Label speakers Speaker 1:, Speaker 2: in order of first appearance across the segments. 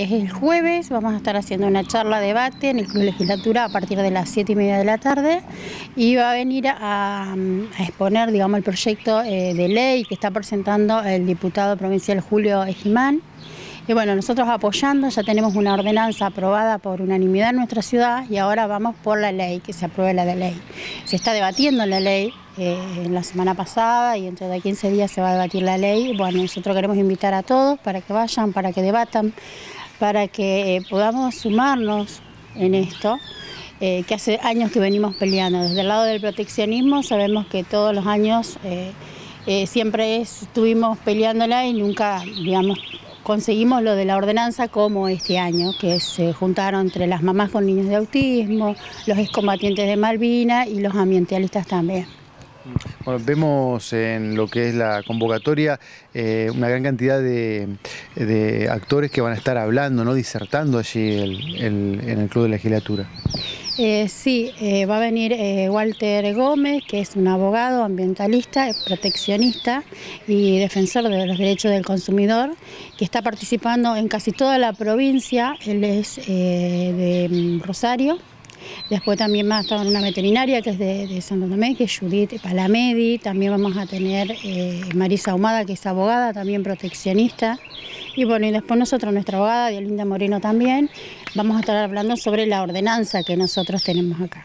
Speaker 1: Es el jueves, vamos a estar haciendo una charla debate en el Club Legislatura a partir de las 7 y media de la tarde y va a venir a, mm, exponer, digamos, el proyecto eh, de ley que está presentando el diputado provincial Julio Ejimán. Y bueno, nosotros apoyando, ya tenemos una ordenanza aprobada por unanimidad en nuestra ciudad y ahora vamos por la ley, que se apruebe la ley. Se está debatiendo la ley eh, en la semana pasada y dentro de 15 días se va a debatir la ley. Bueno, nosotros queremos invitar a todos para que vayan, para que debatan para que eh, podamos sumarnos en esto, eh, que hace años que venimos peleando. Desde el lado del proteccionismo sabemos que todos los años eh, siempre estuvimos peleándola y nunca, digamos, conseguimos lo de la ordenanza como este año, que se juntaron entre las mamás con niños de autismo, los excombatientes de Malvina y los ambientalistas también.
Speaker 2: Bueno, vemos en lo que es la convocatoria eh, una gran cantidad de, actores que van a estar hablando, ¿no? disertando allí en el Club de Legislatura.
Speaker 1: Eh, sí, eh, va a venir Walter Gómez, que es un abogado ambientalista, proteccionista y defensor de los derechos del consumidor, que está participando en casi toda la provincia, él es de mm, Rosario, Después también va a estar una veterinaria que es de, de Santo Tomé, que es Judith Palamedi. También vamos a tener eh, Marisa Humada, que es abogada, también proteccionista. Y bueno, y después nosotros, nuestra abogada, Diolinda Moreno también, vamos a estar hablando sobre la ordenanza que nosotros tenemos acá.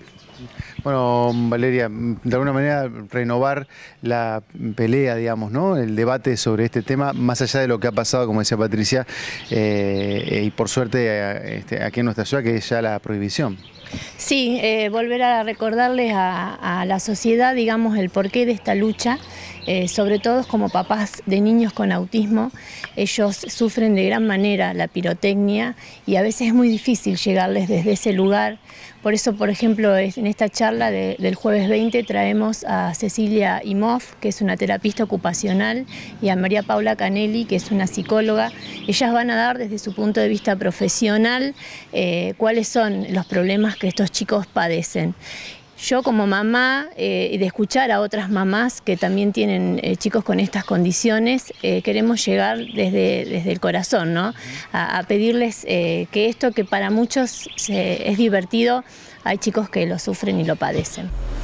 Speaker 2: Bueno, Valeria, de alguna manera renovar la pelea, digamos, ¿no? El debate sobre este tema, más allá de lo que ha pasado, como decía Patricia, eh, y por suerte este, aquí en nuestra ciudad, que es ya la prohibición.
Speaker 3: Sí, eh, volver a recordarles a, la sociedad, digamos, el porqué de esta lucha, eh, sobre todo como papás de niños con autismo, ellos sufren de gran manera la pirotecnia y a veces es muy difícil llegarles desde ese lugar. Por eso, por ejemplo, en esta charla del jueves 20 traemos a Cecilia Imoff, que es una terapista ocupacional, y a María Paula Canelli, que es una psicóloga. Ellas van a dar desde su punto de vista profesional eh, cuáles son los problemas que estos chicos padecen yo como mamá eh, y de escuchar a otras mamás que también tienen eh, chicos con estas condiciones, eh, queremos llegar desde, el corazón, ¿no? A, pedirles que esto que para muchos es divertido, hay chicos que lo sufren y lo padecen.